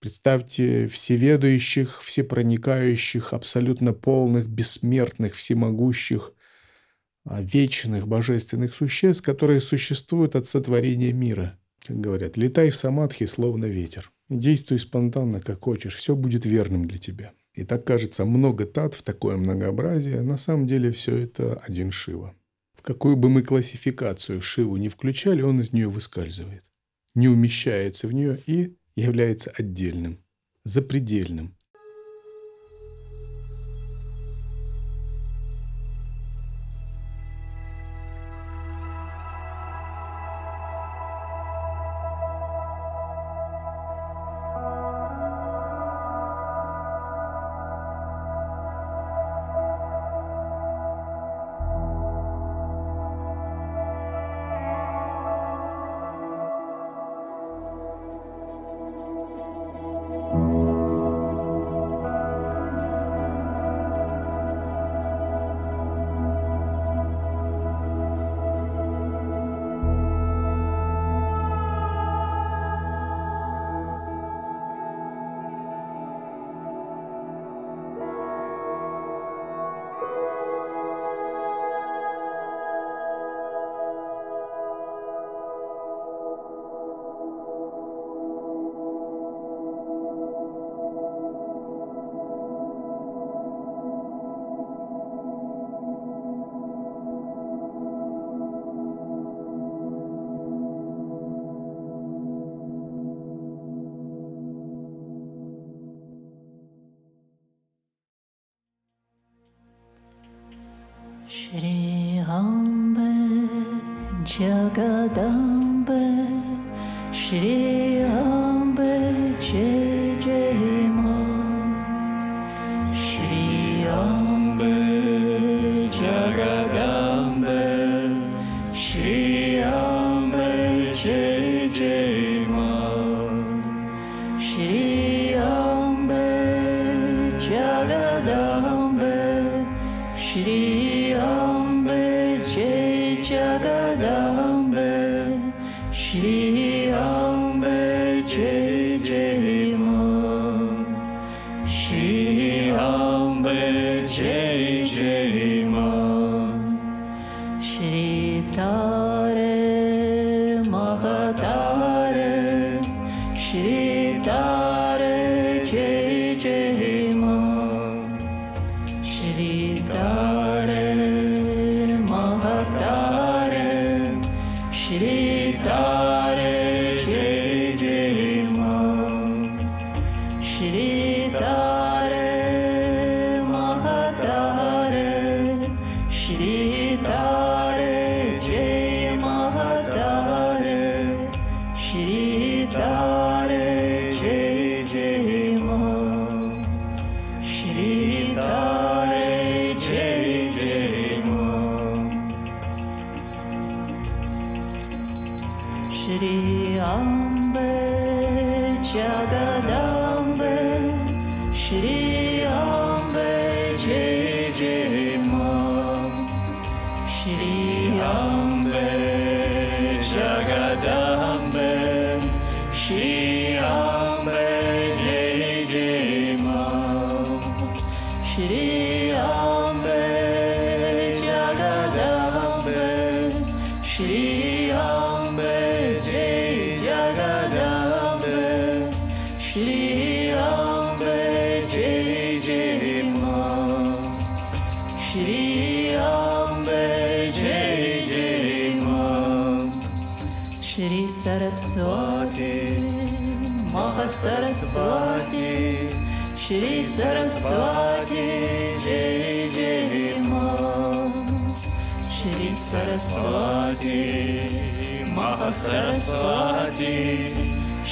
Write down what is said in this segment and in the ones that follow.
Представьте всеведающих, всепроникающих, абсолютно полных, бессмертных, всемогущих, а, вечных божественных существ, которые существуют от сотворения мира. Как говорят, летай в самадхи, словно ветер. Действуй спонтанно, как хочешь, все будет верным для тебя. И так кажется, много тат в такое многообразие, а на самом деле все это один Шива. В какую бы мы классификацию Шиву не включали, он из нее выскальзывает, не умещается в нее и является отдельным, запредельным, श्रीम् वै जले जेरे म श्री आम् जय जले जले श्री सरस्व मह सरस्वाजे श्री सरस्व जले मा श्री सरस्वती महासरस्वती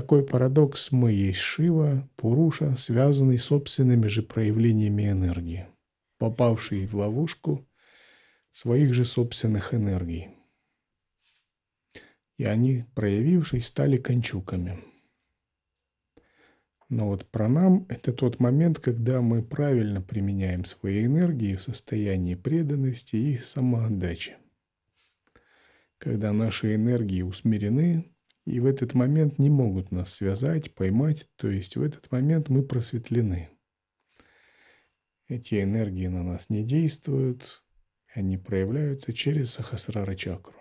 такой парадокс «мы есть Шива», Пуруша, связанный собственными же проявлениями энергии, попавший в ловушку своих же собственных энергий. И они, проявившись, стали кончуками. Но вот про нам это тот момент, когда мы правильно применяем свои энергии в состоянии преданности и самоотдачи. Когда наши энергии усмирены, и в этот момент не могут нас связать, поймать, то есть в этот момент мы просветлены. Эти энергии на нас не действуют, они проявляются через сахасрара чакру.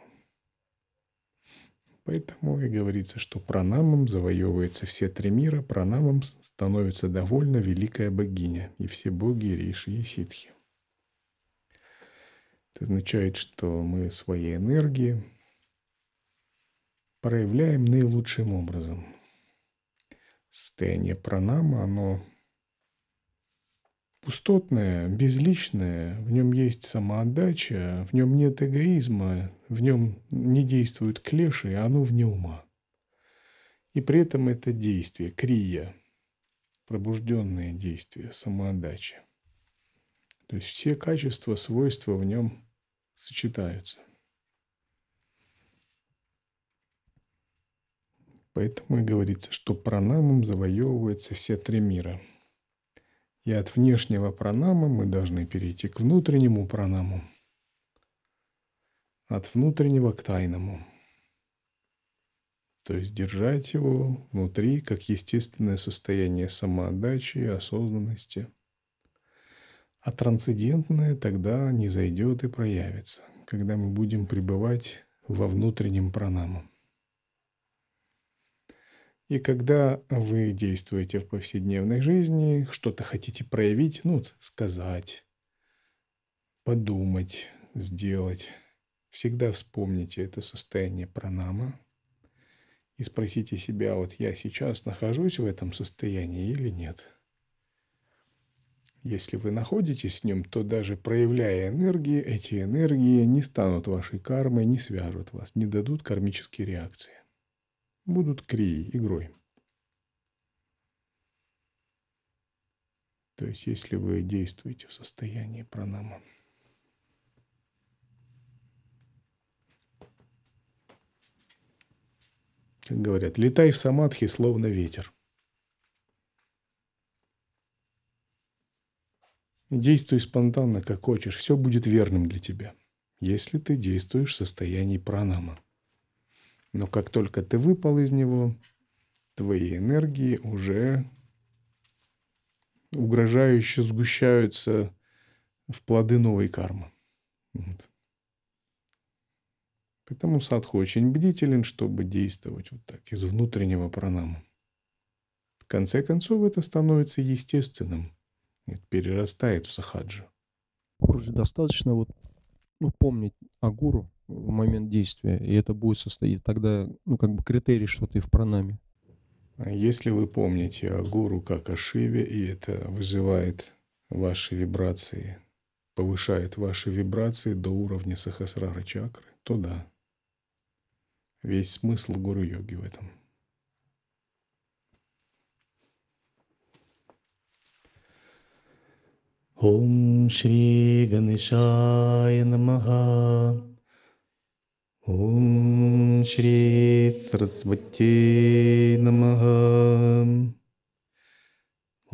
Поэтому и говорится, что пранамом завоевывается все три мира, пранамом становится довольно великая богиня и все боги Риши и Ситхи. Это означает, что мы своей энергией проявляем наилучшим образом. Состояние пранама, оно пустотное, безличное, в нем есть самоотдача, в нем нет эгоизма, в нем не действуют клеши, оно вне ума. И при этом это действие, крия, пробужденное действие, самоотдача. То есть все качества, свойства в нем сочетаются. Поэтому и говорится, что пранамом завоевываются все три мира. И от внешнего пранама мы должны перейти к внутреннему пранаму. От внутреннего к тайному. То есть держать его внутри как естественное состояние самоотдачи и осознанности. А трансцендентное тогда не зайдет и проявится, когда мы будем пребывать во внутреннем пранаму. И когда вы действуете в повседневной жизни, что-то хотите проявить, ну, сказать, подумать, сделать, всегда вспомните это состояние пранама и спросите себя, вот я сейчас нахожусь в этом состоянии или нет. Если вы находитесь в нем, то даже проявляя энергии, эти энергии не станут вашей кармой, не свяжут вас, не дадут кармические реакции будут крии игрой. То есть, если вы действуете в состоянии пранама. Как говорят, летай в самадхи, словно ветер. Действуй спонтанно, как хочешь, все будет верным для тебя, если ты действуешь в состоянии пранама. Но как только ты выпал из него, твои энергии уже угрожающе сгущаются в плоды новой кармы. Вот. Поэтому садху очень бдителен, чтобы действовать вот так, из внутреннего пранама. В конце концов, это становится естественным. Это перерастает в сахаджу. Гурджи, достаточно вот ну, помнить о гуру в момент действия, и это будет состоять тогда, ну, как бы критерий, что ты в пранаме. А если вы помните о гуру как о Шиве, и это вызывает ваши вибрации, повышает ваши вибрации до уровня сахасрара чакры, то да. Весь смысл гуру-йоги в этом – श्री श्रीगणेशाय नमः ॐ श्रीसरस्वती नमः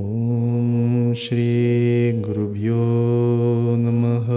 ॐ श्रीगुरुभ्यो नमः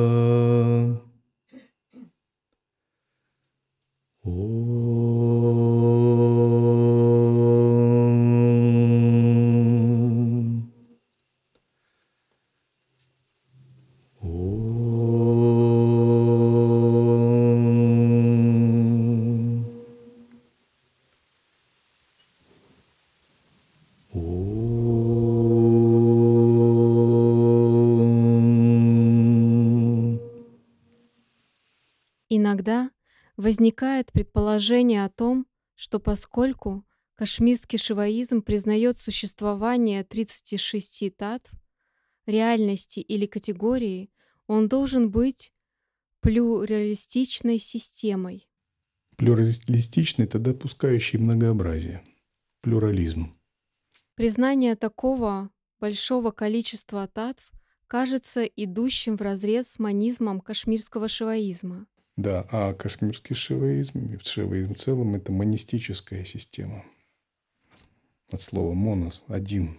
Возникает предположение о том, что поскольку кашмирский шиваизм признает существование 36 татв, реальности или категории, он должен быть плюралистичной системой. Плюралистичный – это допускающий многообразие, плюрализм. Признание такого большого количества татв кажется идущим вразрез с манизмом кашмирского шиваизма. Да, а кашмирский шиваизм и шиваизм в целом – это монистическая система. От слова «монос» – один.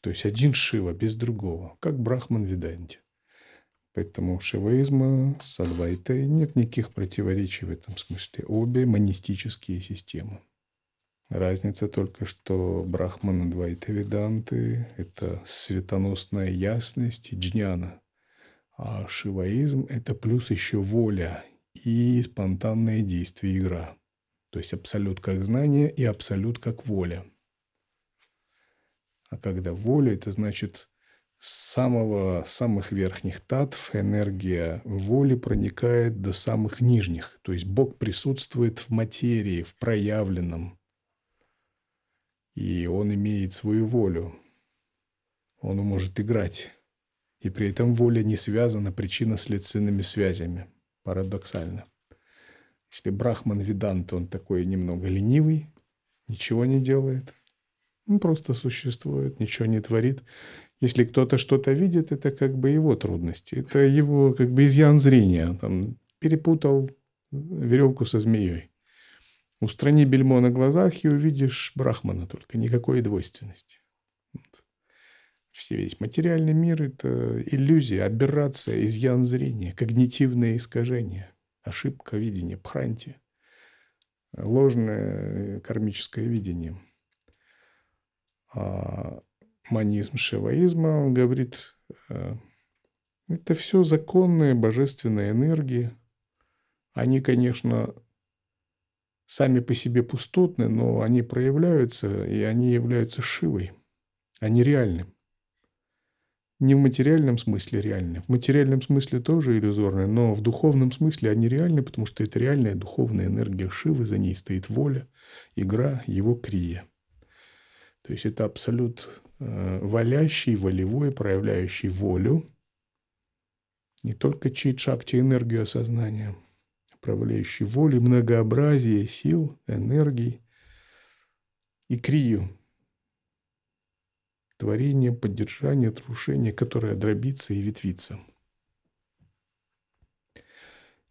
То есть один Шива без другого, как Брахман Виданти. Поэтому у шиваизма с адвайтой нет никаких противоречий в этом смысле. Обе монистические системы. Разница только, что Брахман, Адвайта, виданты это светоносная ясность джняна, а шиваизм – это плюс еще воля и спонтанное действие игра. То есть абсолют как знание и абсолют как воля. А когда воля, это значит с самого, самых верхних татв энергия воли проникает до самых нижних. То есть Бог присутствует в материи, в проявленном. И он имеет свою волю. Он может играть. И при этом воля не связана причинно следственными связями. Парадоксально. Если Брахман Видант, он такой немного ленивый, ничего не делает, он просто существует, ничего не творит. Если кто-то что-то видит, это как бы его трудности, это его как бы изъян зрения. Там, перепутал веревку со змеей. Устрани бельмо на глазах и увидишь брахмана только, никакой двойственности. Вот все весь материальный мир – это иллюзия, аберрация, изъян зрения, когнитивное искажение, ошибка видения, пхранти, ложное э, кармическое видение. А манизм шиваизма, он говорит, э, это все законные божественные энергии. Они, конечно, сами по себе пустотны, но они проявляются, и они являются Шивой. Они а реальны. Не в материальном смысле реальны. В материальном смысле тоже иллюзорны, но в духовном смысле они реальны, потому что это реальная духовная энергия Шивы, за ней стоит воля, игра, его крия. То есть это абсолют э, валящий, волевой, проявляющий волю, не только чит-шакти энергию осознания, проявляющий волей, многообразие сил, энергий и крию, творение, поддержание, трушение, которое дробится и ветвится.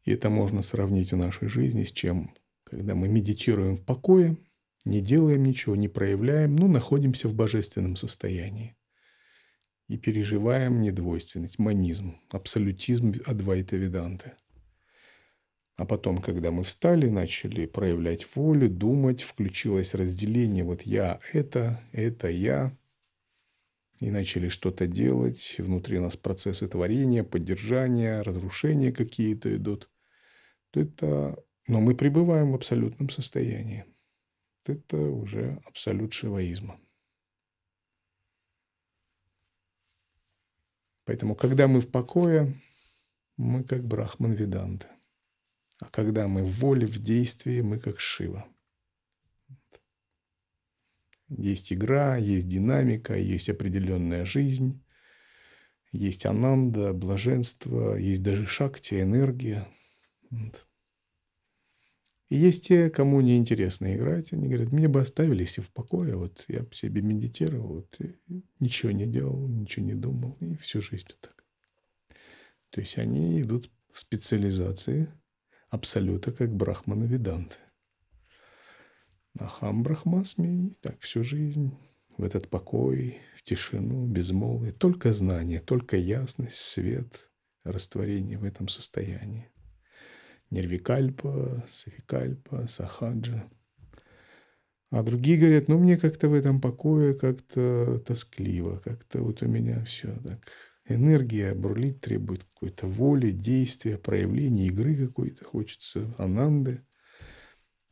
И это можно сравнить в нашей жизни с чем, когда мы медитируем в покое, не делаем ничего, не проявляем, но находимся в божественном состоянии. И переживаем недвойственность, манизм, абсолютизм Адвайта Веданты. А потом, когда мы встали, начали проявлять волю, думать, включилось разделение. Вот я – это, это я и начали что-то делать. Внутри нас процессы творения, поддержания, разрушения какие-то идут. Это... Но мы пребываем в абсолютном состоянии. Это уже абсолют шиваизма. Поэтому, когда мы в покое, мы как Брахман Веданта. А когда мы в воле, в действии, мы как Шива – есть игра, есть динамика, есть определенная жизнь, есть ананда, блаженство, есть даже шакти, энергия. Вот. И есть те, кому не интересно играть, они говорят, мне бы оставили все в покое, вот я бы себе медитировал, вот, ничего не делал, ничего не думал, и всю жизнь вот так. То есть они идут в специализации абсолюта, как брахмана-веданты. Ахам брахмасми, так всю жизнь, в этот покой, в тишину, безмолвие, только знание, только ясность, свет, растворение в этом состоянии. Нервикальпа, Сафикальпа, Сахаджа. А другие говорят, ну мне как-то в этом покое как-то тоскливо, как-то вот у меня все так. Энергия бурлит, требует какой-то воли, действия, проявления, игры какой-то, хочется ананды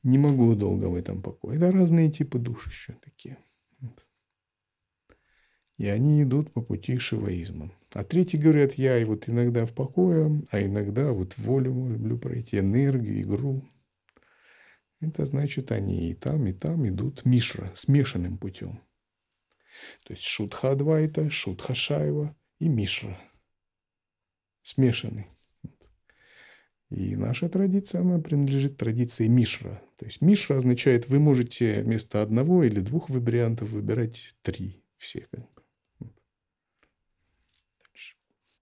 не могу долго в этом покое. Это разные типы душ еще такие. Вот. И они идут по пути шиваизма. А третьи говорят, я и вот иногда в покое, а иногда вот волю люблю пройти, энергию, игру. Это значит, они и там, и там идут мишра, смешанным путем. То есть Шутха Адвайта, Шутха Шаева и Мишра. Смешанный. И наша традиция, она принадлежит традиции Мишра. То есть Мишра означает, вы можете вместо одного или двух вариантов выбирать три всех.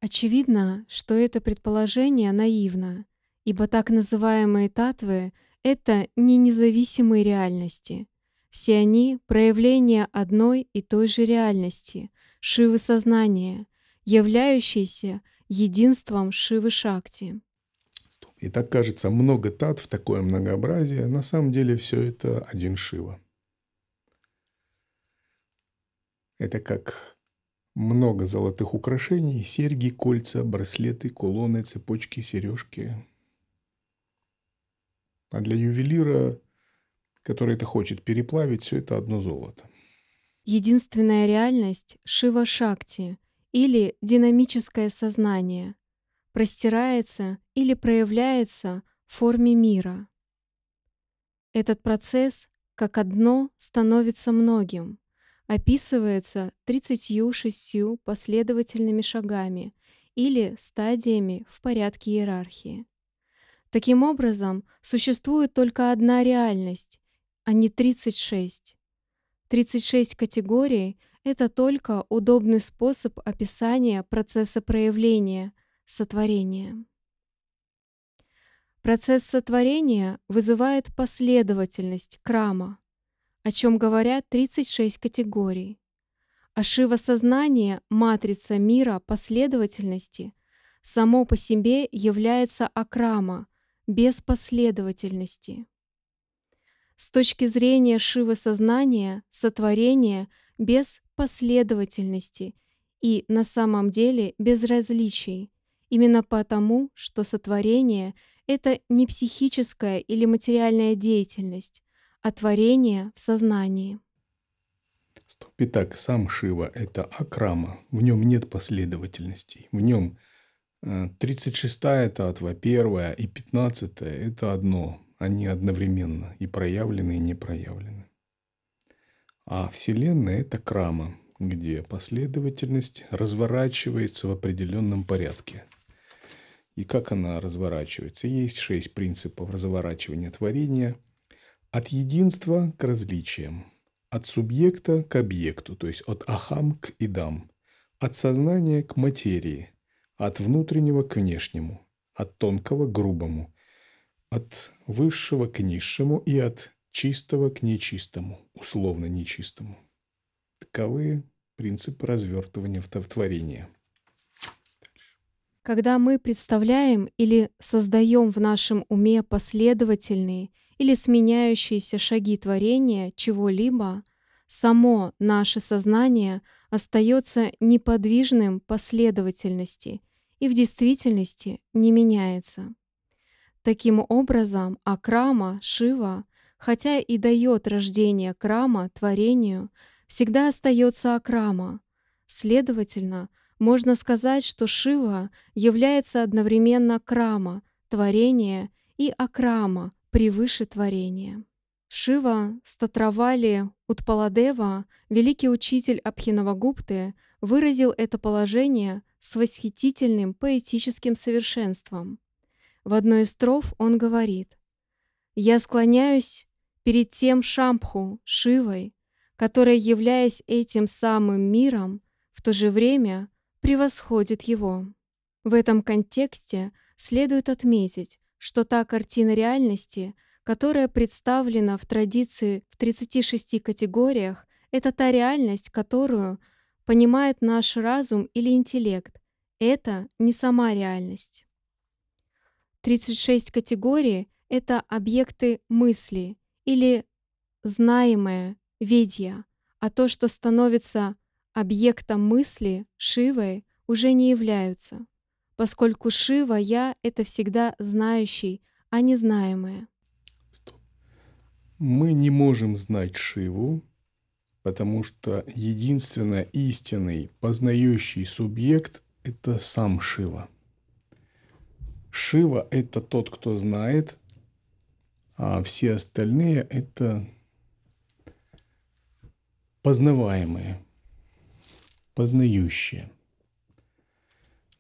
Очевидно, что это предположение наивно, ибо так называемые татвы — это не независимые реальности. Все они — проявления одной и той же реальности, Шивы сознания, являющейся единством Шивы Шакти тату. И так кажется, много тат в такое многообразие, на самом деле все это один Шива. Это как много золотых украшений, серьги, кольца, браслеты, кулоны, цепочки, сережки. А для ювелира, который это хочет переплавить, все это одно золото. Единственная реальность – Шива Шакти или динамическое сознание – простирается или проявляется в форме мира. Этот процесс, как одно, становится многим, описывается 36 последовательными шагами или стадиями в порядке иерархии. Таким образом, существует только одна реальность, а не 36. 36 категорий — это только удобный способ описания процесса проявления — сотворения. Процесс сотворения вызывает последовательность, крама, о чем говорят 36 категорий. А Шива сознание, матрица мира последовательности, само по себе является акрама, без последовательности. С точки зрения Шивы сознания, сотворение без последовательности и на самом деле без различий Именно потому, что сотворение — это не психическая или материальная деятельность, а творение в сознании. Стоп. Итак, сам Шива – это акрама. В нем нет последовательностей. В нем 36-я э, – это атва 1 и 15-я – это одно. Они одновременно и проявлены, и не проявлены. А Вселенная – это крама, где последовательность разворачивается в определенном порядке – и как она разворачивается. Есть шесть принципов разворачивания творения. От единства к различиям. От субъекта к объекту, то есть от ахам к идам. От сознания к материи. От внутреннего к внешнему. От тонкого к грубому. От высшего к низшему и от чистого к нечистому, условно нечистому. Таковы принципы развертывания в творения. Когда мы представляем или создаем в нашем уме последовательные или сменяющиеся шаги творения чего-либо, само наше сознание остается неподвижным последовательности и в действительности не меняется. Таким образом, акрама, Шива, хотя и дает рождение крама, творению, всегда остается акрама. Следовательно, – можно сказать, что Шива является одновременно крама, творение, и акрама, превыше творения. Шива Статравали Утпаладева, великий учитель гупты выразил это положение с восхитительным поэтическим совершенством. В одной из строф он говорит «Я склоняюсь перед тем Шампху, Шивой, которая, являясь этим самым миром, в то же время превосходит его. В этом контексте следует отметить, что та картина реальности, которая представлена в традиции в 36 категориях, это та реальность, которую понимает наш разум или интеллект. Это не сама реальность. 36 категорий — это объекты мысли или знаемое, видья, а то, что становится Объектом мысли Шивой уже не являются, поскольку Шива я — это всегда знающий, а не знаемое. Мы не можем знать Шиву, потому что единственно истинный, познающий субъект — это сам Шива. Шива — это тот, кто знает, а все остальные — это познаваемые познающее.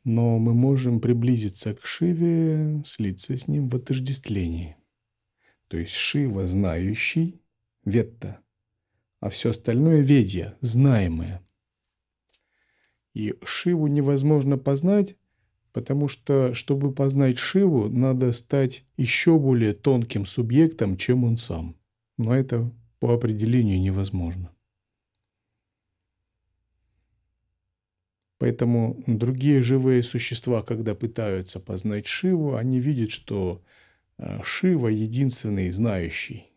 Но мы можем приблизиться к Шиве, слиться с ним в отождествлении. То есть Шива – знающий, Ветта, а все остальное – Ведья, знаемое. И Шиву невозможно познать, потому что, чтобы познать Шиву, надо стать еще более тонким субъектом, чем он сам. Но это по определению невозможно. Поэтому другие живые существа, когда пытаются познать Шиву, они видят, что э, Шива единственный знающий.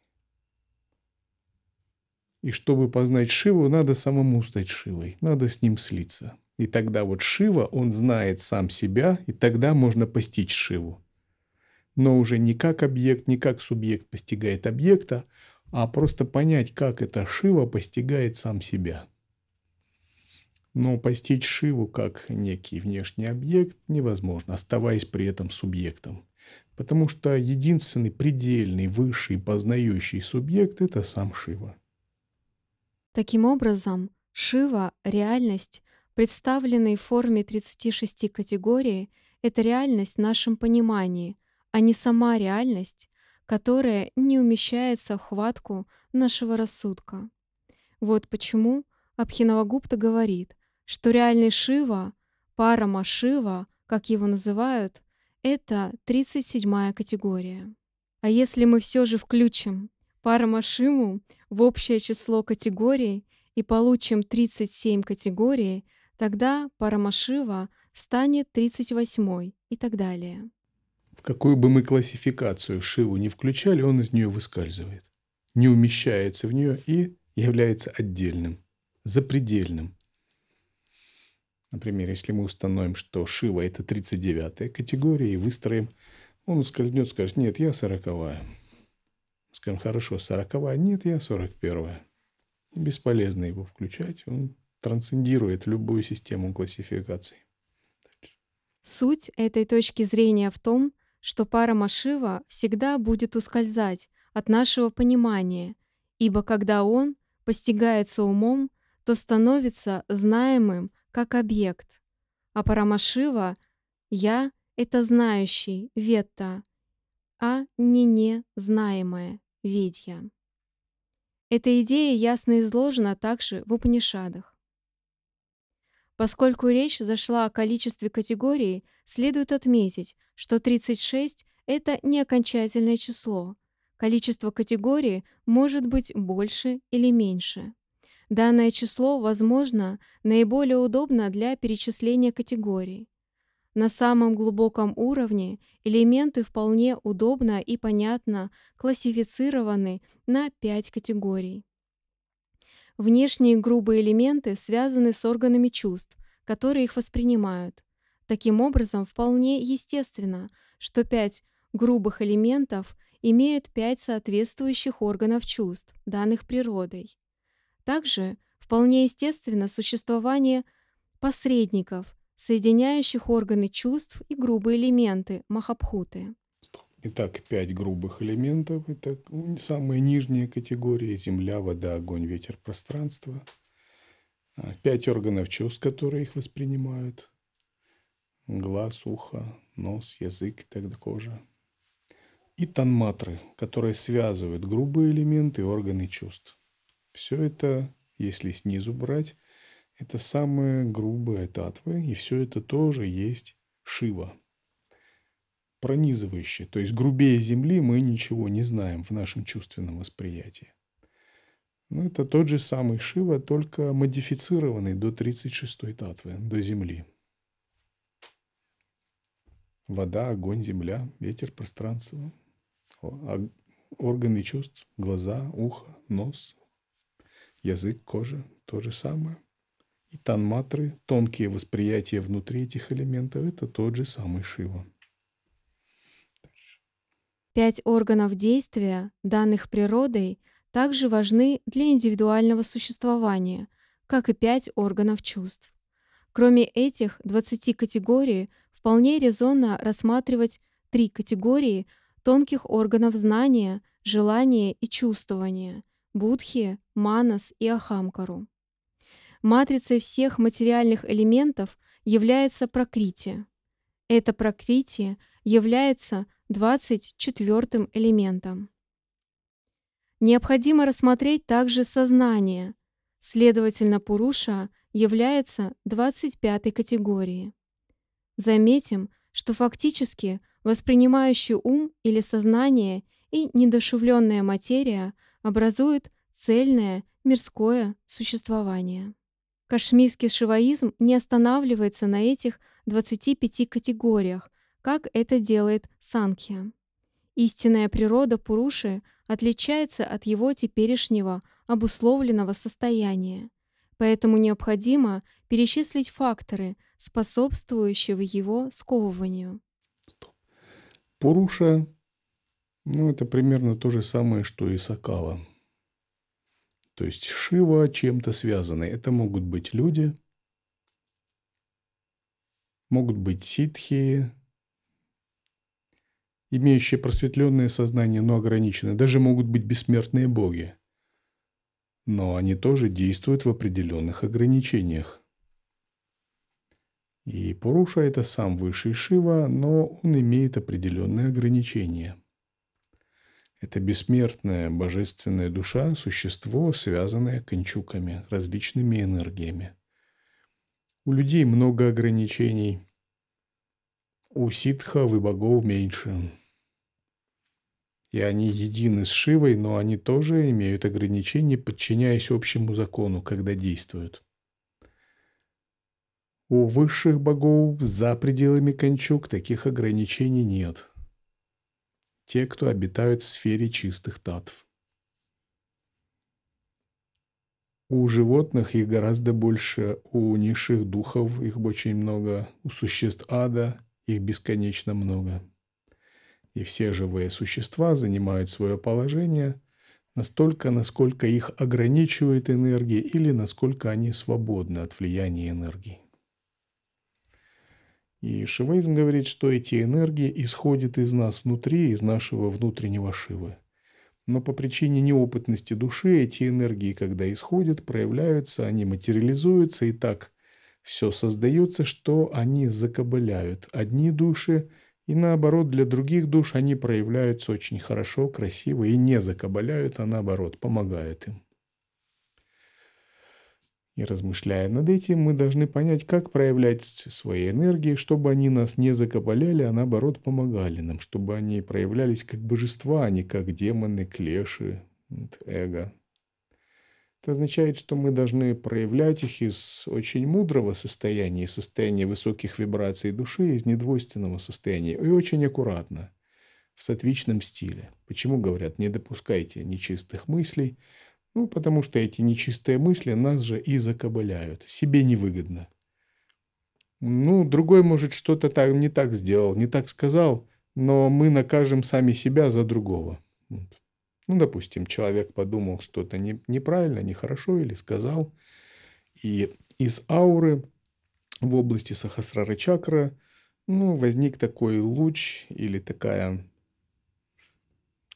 И чтобы познать Шиву, надо самому стать Шивой, надо с ним слиться. И тогда вот Шива, он знает сам себя, и тогда можно постичь Шиву. Но уже не как объект, не как субъект постигает объекта, а просто понять, как это Шива постигает сам себя. Но постичь Шиву как некий внешний объект невозможно, оставаясь при этом субъектом. Потому что единственный предельный, высший, познающий субъект – это сам Шива. Таким образом, Шива — реальность, представленной в форме 36 категорий, это реальность в нашем понимании, а не сама реальность, которая не умещается в хватку нашего рассудка. Вот почему Абхинавагупта говорит, что реальный Шива, парама Шива, как его называют, это 37-я категория. А если мы все же включим парама Шиву в общее число категорий и получим 37 категорий, тогда Парамашива станет 38 и так далее. В какую бы мы классификацию Шиву не включали, он из нее выскальзывает, не умещается в нее и является отдельным, запредельным, Например, если мы установим, что Шива – это 39-я категория, и выстроим, он ускользнет, скажет, нет, я 40-я. Скажем, хорошо, 40-я, нет, я 41-я. Бесполезно его включать, он трансцендирует любую систему классификации. Суть этой точки зрения в том, что пара Машива всегда будет ускользать от нашего понимания, ибо когда он постигается умом, то становится знаемым – как объект. А Парамашива — я — это знающий, ветта, а не незнаемое, ведья. Эта идея ясно изложена также в Упанишадах. Поскольку речь зашла о количестве категорий, следует отметить, что 36 — это не окончательное число. Количество категорий может быть больше или меньше. Данное число, возможно, наиболее удобно для перечисления категорий. На самом глубоком уровне элементы вполне удобно и понятно классифицированы на 5 категорий. Внешние грубые элементы связаны с органами чувств, которые их воспринимают. Таким образом, вполне естественно, что 5 грубых элементов имеют 5 соответствующих органов чувств, данных природой. Также вполне естественно существование посредников, соединяющих органы чувств и грубые элементы махабхуты. Итак, пять грубых элементов. Это самые нижние категории – земля, вода, огонь, ветер, пространство. А, пять органов чувств, которые их воспринимают. Глаз, ухо, нос, язык и так далее, кожа. И танматры, которые связывают грубые элементы и органы чувств. Все это, если снизу брать, это самые грубые татвы, и все это тоже есть Шива. Пронизывающее, то есть грубее земли мы ничего не знаем в нашем чувственном восприятии. но ну, это тот же самый Шива, только модифицированный до 36-й татвы, до земли. Вода, огонь, земля, ветер, пространство, органы чувств, глаза, ухо, нос, язык, кожа – то же самое. И танматры, тонкие восприятия внутри этих элементов – это тот же самый Шива. Пять органов действия, данных природой, также важны для индивидуального существования, как и пять органов чувств. Кроме этих 20 категорий, вполне резонно рассматривать три категории тонких органов знания, желания и чувствования – Будхи, Манас и Ахамкару. Матрицей всех материальных элементов является прокритие. Это прокритие является 24 элементом. Необходимо рассмотреть также сознание, следовательно, Пуруша является 25 категорией. Заметим, что фактически воспринимающий ум или сознание и недушевленная материя – образует цельное мирское существование. Кашмирский шиваизм не останавливается на этих 25 категориях, как это делает Санкхья. Истинная природа Пуруши отличается от его теперешнего обусловленного состояния, поэтому необходимо перечислить факторы, способствующие его сковыванию. Пуруша ну, это примерно то же самое, что и Сакала. То есть Шива чем-то связаны. Это могут быть люди, могут быть ситхи, имеющие просветленное сознание, но ограниченное. Даже могут быть бессмертные боги. Но они тоже действуют в определенных ограничениях. И Пуруша – это сам высший Шива, но он имеет определенные ограничения – это бессмертная божественная душа, существо, связанное кончуками, различными энергиями. У людей много ограничений. У ситхов и богов меньше. И они едины с Шивой, но они тоже имеют ограничения, подчиняясь общему закону, когда действуют. У высших богов за пределами кончук таких ограничений нет – те, кто обитают в сфере чистых татв. У животных их гораздо больше, у низших духов их очень много, у существ ада их бесконечно много. И все живые существа занимают свое положение настолько, насколько их ограничивает энергия или насколько они свободны от влияния энергии. И шиваизм говорит, что эти энергии исходят из нас внутри, из нашего внутреннего шивы. Но по причине неопытности души эти энергии, когда исходят, проявляются, они материализуются, и так все создается, что они закабаляют одни души, и наоборот, для других душ они проявляются очень хорошо, красиво и не закабаляют, а наоборот, помогают им. И размышляя над этим, мы должны понять, как проявлять свои энергии, чтобы они нас не закабаляли, а наоборот помогали нам, чтобы они проявлялись как божества, а не как демоны, клеши, эго. Это означает, что мы должны проявлять их из очень мудрого состояния, из состояния высоких вибраций души, из недвойственного состояния, и очень аккуратно, в сатвичном стиле. Почему говорят, не допускайте нечистых мыслей – ну, потому что эти нечистые мысли нас же и закобыляют. Себе невыгодно. Ну, другой, может, что-то так, не так сделал, не так сказал, но мы накажем сами себя за другого. Ну, допустим, человек подумал что-то не, неправильно, нехорошо или сказал, и из ауры в области сахасрары чакры ну, возник такой луч или такая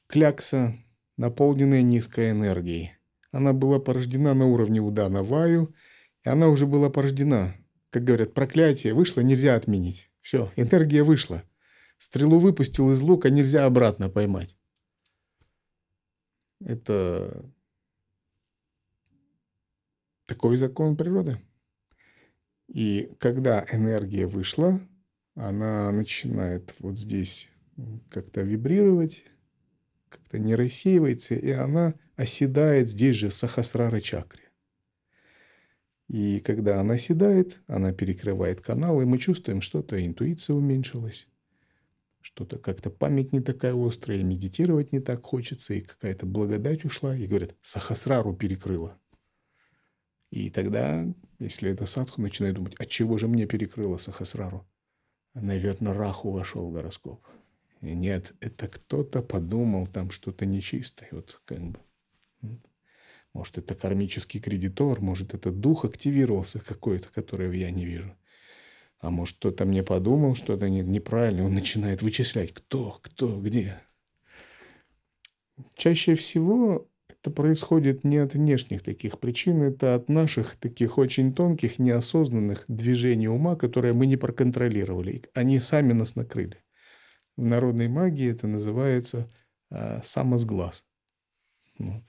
клякса, наполненная низкой энергией. Она была порождена на уровне Удана Ваю, и она уже была порождена. Как говорят, проклятие вышло, нельзя отменить. Все, энергия вышла. Стрелу выпустил из лука, нельзя обратно поймать. Это такой закон природы. И когда энергия вышла, она начинает вот здесь как-то вибрировать, как-то не рассеивается, и она оседает здесь же в сахасрары чакре. И когда она оседает, она перекрывает канал, и мы чувствуем, что-то интуиция уменьшилась, что-то как-то память не такая острая, и медитировать не так хочется, и какая-то благодать ушла, и говорят, сахасрару перекрыла. И тогда, если это садху, начинает думать, от «А чего же мне перекрыла сахасрару? Наверное, раху вошел в гороскоп. И нет, это кто-то подумал там что-то нечистое. Вот как бы может, это кармический кредитор, может, это дух активировался какой-то, которого я не вижу. А может, кто-то мне подумал что-то неправильно, он начинает вычислять, кто, кто, где. Чаще всего это происходит не от внешних таких причин, это от наших таких очень тонких, неосознанных движений ума, которые мы не проконтролировали. Они сами нас накрыли. В народной магии это называется э, самосглаз. Вот. Ну,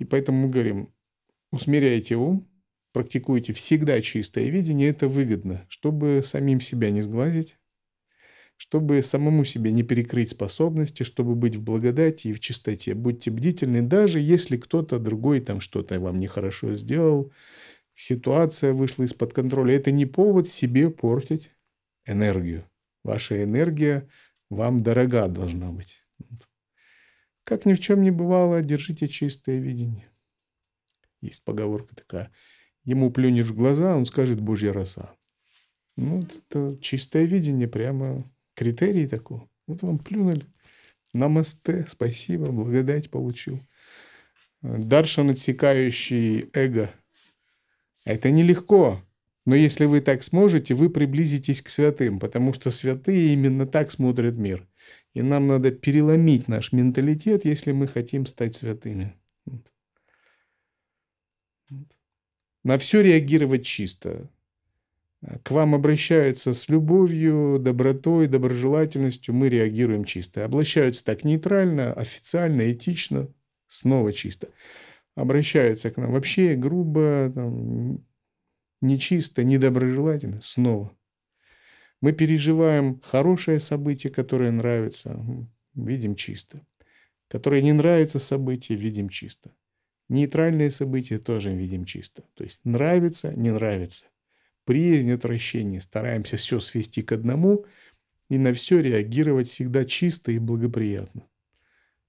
и поэтому мы говорим, усмиряйте ум, практикуйте всегда чистое видение, это выгодно, чтобы самим себя не сглазить, чтобы самому себе не перекрыть способности, чтобы быть в благодати и в чистоте. Будьте бдительны, даже если кто-то другой там что-то вам нехорошо сделал, ситуация вышла из-под контроля. Это не повод себе портить энергию. Ваша энергия вам дорога должна быть. Как ни в чем не бывало, держите чистое видение. Есть поговорка такая. Ему плюнешь в глаза, он скажет «божья роса». Ну, это чистое видение, прямо критерий такой. Вот вам плюнули. Намасте, спасибо, благодать получил. Даршан, отсекающий эго. Это нелегко. Но если вы так сможете, вы приблизитесь к святым, потому что святые именно так смотрят мир. И нам надо переломить наш менталитет, если мы хотим стать святыми. На все реагировать чисто. К вам обращаются с любовью, добротой, доброжелательностью. Мы реагируем чисто. Обращаются так нейтрально, официально, этично. Снова чисто. Обращаются к нам вообще грубо, там, нечисто, недоброжелательно снова. Мы переживаем хорошее событие, которое нравится, видим чисто. Которое не нравится событие, видим чисто. Нейтральные события тоже видим чисто. То есть нравится, не нравится. Приязнь, отвращение. Стараемся все свести к одному и на все реагировать всегда чисто и благоприятно.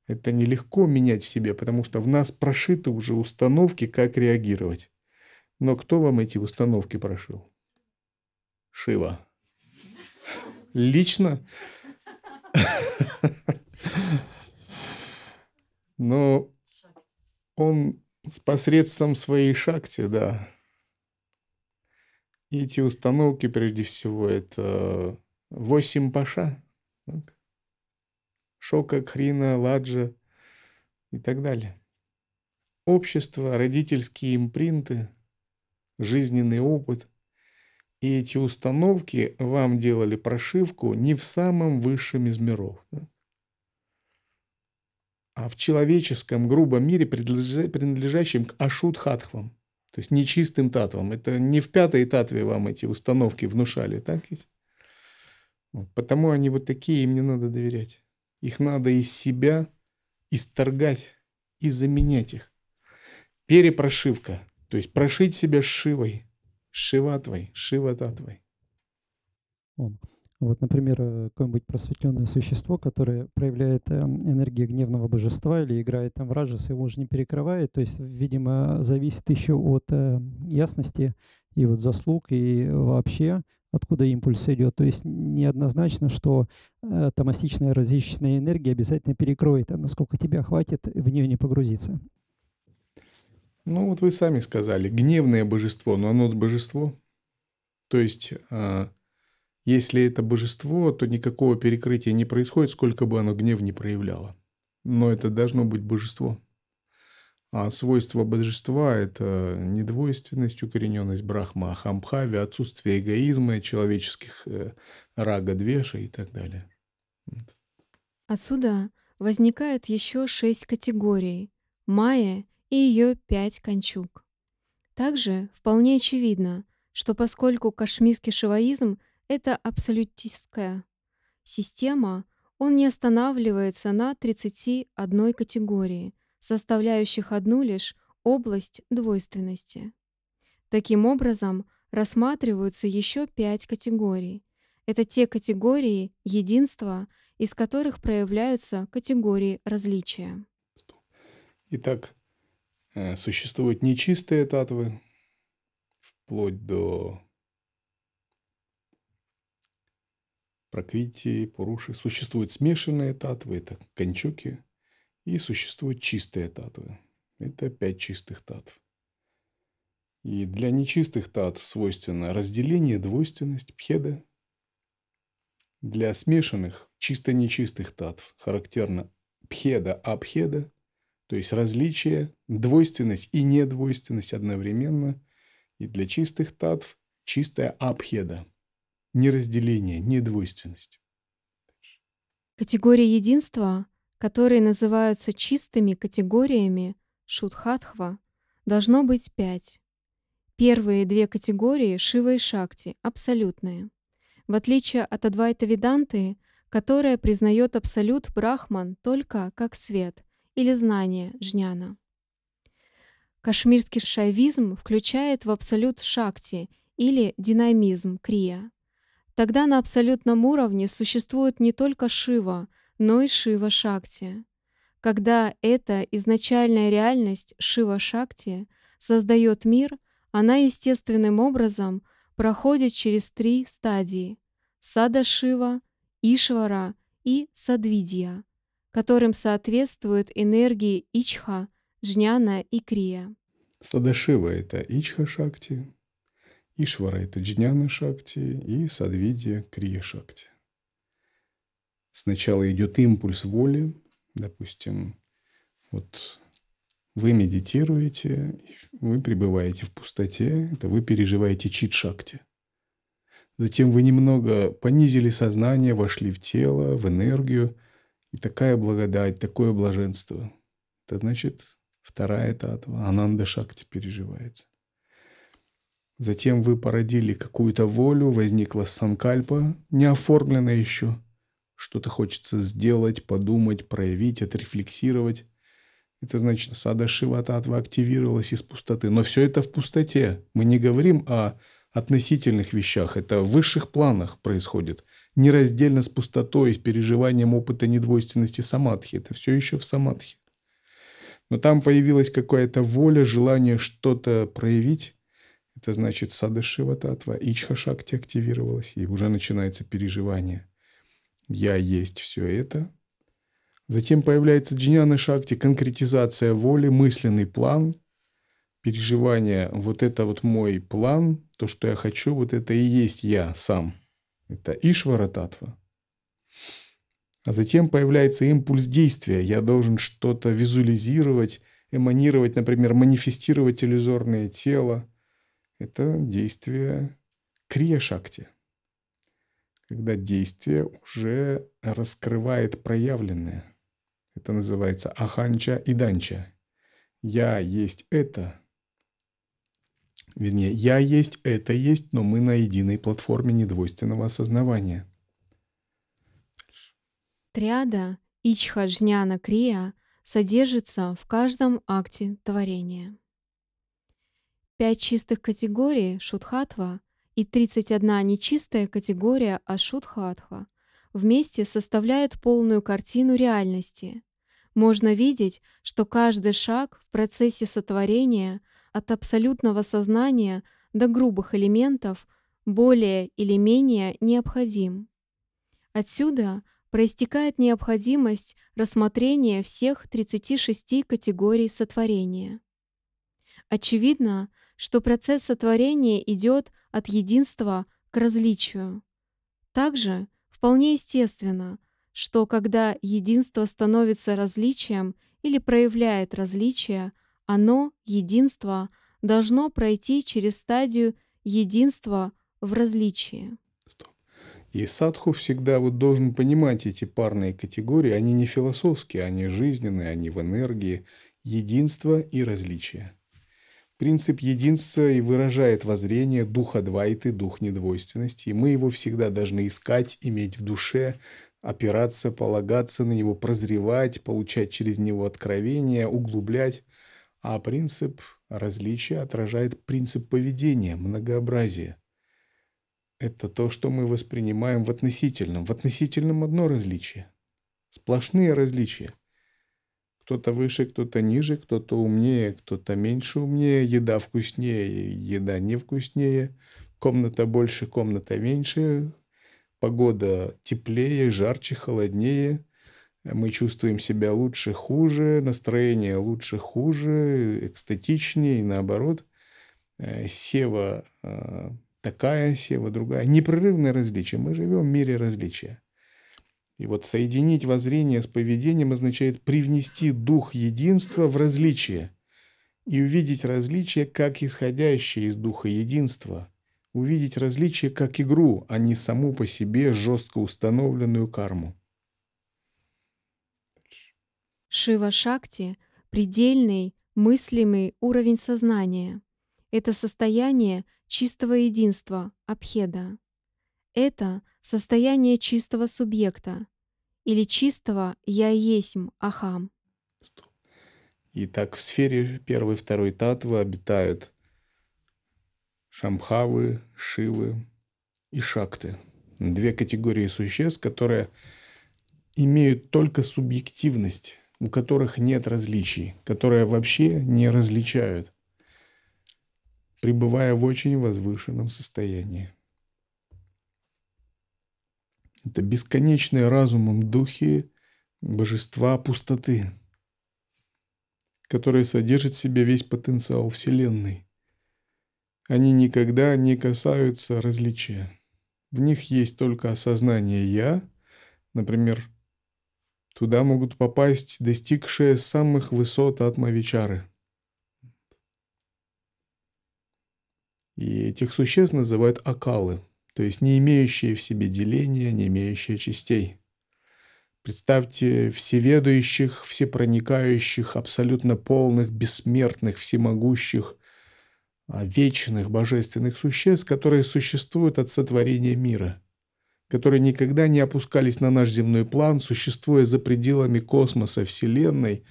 Это нелегко менять в себе, потому что в нас прошиты уже установки, как реагировать. Но кто вам эти установки прошил? Шива. Лично? Но ну, он с посредством своей шакти, да. эти установки, прежде всего, это восемь паша. Так? Шока, Хрина, Ладжа и так далее. Общество, родительские импринты – жизненный опыт. И эти установки вам делали прошивку не в самом высшем из миров. Да? А в человеческом грубом мире, принадлежащем к ашут то есть нечистым татвам. Это не в пятой татве вам эти установки внушали, так ведь? Вот, потому они вот такие, им не надо доверять. Их надо из себя исторгать и заменять их. Перепрошивка то есть прошить себя Шивой, Шиватвой, Шивататвой. Вот, например, э, какое-нибудь просветленное существо, которое проявляет э, энергию гневного божества или играет там в его уже не перекрывает. То есть, видимо, зависит еще от э, ясности и вот заслуг, и вообще откуда импульс идет. То есть неоднозначно, что э, томасичная различная энергия обязательно перекроет, а насколько тебя хватит в нее не погрузиться. Ну, вот вы сами сказали, гневное божество, но оно божество. То есть, а, если это божество, то никакого перекрытия не происходит, сколько бы оно гнев не проявляло. Но это должно быть божество. А свойство божества – это недвойственность, укорененность брахма, хамхави, отсутствие эгоизма, человеческих э, рага, двеша и так далее. Отсюда возникает еще шесть категорий. Майя и ее пять кончук. Также вполне очевидно, что поскольку кашмирский шиваизм — это абсолютистская система, он не останавливается на 31 категории, составляющих одну лишь область двойственности. Таким образом, рассматриваются еще пять категорий. Это те категории единства, из которых проявляются категории различия. Итак, Э, существуют нечистые татвы, вплоть до прокритии, пуруши. Существуют смешанные татвы, это кончуки, и существуют чистые татвы. Это пять чистых татв. И для нечистых татв свойственно разделение, двойственность, пхеда. Для смешанных, чисто-нечистых татв характерно пхеда, абхеда то есть различие, двойственность и недвойственность одновременно. И для чистых татв чистая абхеда. Неразделение, недвойственность. Категории единства, которые называются чистыми категориями Шудхатхва, должно быть пять. Первые две категории Шива и Шакти – абсолютные. В отличие от Адвайта Веданты, которая признает абсолют Брахман только как свет – или знание жняна. Кашмирский шайвизм включает в абсолют шакти или динамизм крия. Тогда на абсолютном уровне существует не только Шива, но и Шива-шакти. Когда эта изначальная реальность Шива-шакти создает мир, она естественным образом проходит через три стадии – Сада-шива, Ишвара и Садвидья, которым соответствуют энергии Ичха, Джняна и Крия. Садашива — это Ичха-шакти, Ишвара — это Джняна-шакти и Садвидья — Крия-шакти. Сначала идет импульс воли, допустим, вот вы медитируете, вы пребываете в пустоте, это вы переживаете чит-шакти. Затем вы немного понизили сознание, вошли в тело, в энергию — и такая благодать, такое блаженство. Это значит, вторая татва, ананда шакти переживается. Затем вы породили какую-то волю, возникла санкальпа, не оформленная еще. Что-то хочется сделать, подумать, проявить, отрефлексировать. Это значит, сада Шива Татва активировалась из пустоты. Но все это в пустоте. Мы не говорим о относительных вещах, это в высших планах происходит, нераздельно с пустотой, с переживанием опыта недвойственности самадхи. Это все еще в самадхи. Но там появилась какая-то воля, желание что-то проявить. Это значит садышива татва, ичха шакти активировалась, и уже начинается переживание. Я есть все это. Затем появляется джняна шакти, конкретизация воли, мысленный план – переживание, вот это вот мой план, то, что я хочу, вот это и есть я сам. Это Ишвара Татва. А затем появляется импульс действия. Я должен что-то визуализировать, эманировать, например, манифестировать иллюзорное тело. Это действие крия-шакти. Когда действие уже раскрывает проявленное. Это называется аханча и данча. Я есть это, Вернее, я есть, это есть, но мы на единой платформе недвойственного осознавания. Триада Ичхаджняна Крия содержится в каждом акте творения. Пять чистых категорий Шутхатва и 31 нечистая категория Ашудхатва вместе составляют полную картину реальности. Можно видеть, что каждый шаг в процессе сотворения – от абсолютного сознания до грубых элементов, более или менее необходим. Отсюда проистекает необходимость рассмотрения всех 36 категорий сотворения. Очевидно, что процесс сотворения идет от единства к различию. Также вполне естественно, что когда единство становится различием или проявляет различие, оно, единство, должно пройти через стадию единства в различии. Стоп. И садху всегда вот должен понимать эти парные категории, они не философские, они жизненные, они в энергии, единство и различие. Принцип единства и выражает воззрение духа двайты, дух недвойственности, и мы его всегда должны искать, иметь в душе, опираться, полагаться на него, прозревать, получать через него откровения, углублять а принцип различия отражает принцип поведения, многообразия. Это то, что мы воспринимаем в относительном. В относительном одно различие. Сплошные различия. Кто-то выше, кто-то ниже, кто-то умнее, кто-то меньше умнее, еда вкуснее, еда невкуснее комната больше, комната меньше, погода теплее, жарче, холоднее – мы чувствуем себя лучше, хуже, настроение лучше, хуже, экстатичнее и наоборот. Э, сева э, такая, сева другая. Непрерывное различие. Мы живем в мире различия. И вот соединить воззрение с поведением означает привнести дух единства в различие и увидеть различие как исходящее из духа единства, увидеть различие как игру, а не саму по себе жестко установленную карму. Шива-шакти – предельный, мыслимый уровень сознания. Это состояние чистого единства, абхеда. Это состояние чистого субъекта или чистого «я есмь» ахам. Итак, в сфере первой и второй татвы обитают шамхавы, шивы и шакты. Две категории существ, которые имеют только субъективность у которых нет различий, которые вообще не различают, пребывая в очень возвышенном состоянии. Это бесконечные разумом духи божества пустоты, которые содержат в себе весь потенциал Вселенной. Они никогда не касаются различия. В них есть только осознание «я», например, Туда могут попасть достигшие самых высот атмавичары. И этих существ называют акалы, то есть не имеющие в себе деления, не имеющие частей. Представьте всеведующих, всепроникающих, абсолютно полных, бессмертных, всемогущих, а вечных божественных существ, которые существуют от сотворения мира которые никогда не опускались на наш земной план, существуя за пределами космоса, Вселенной,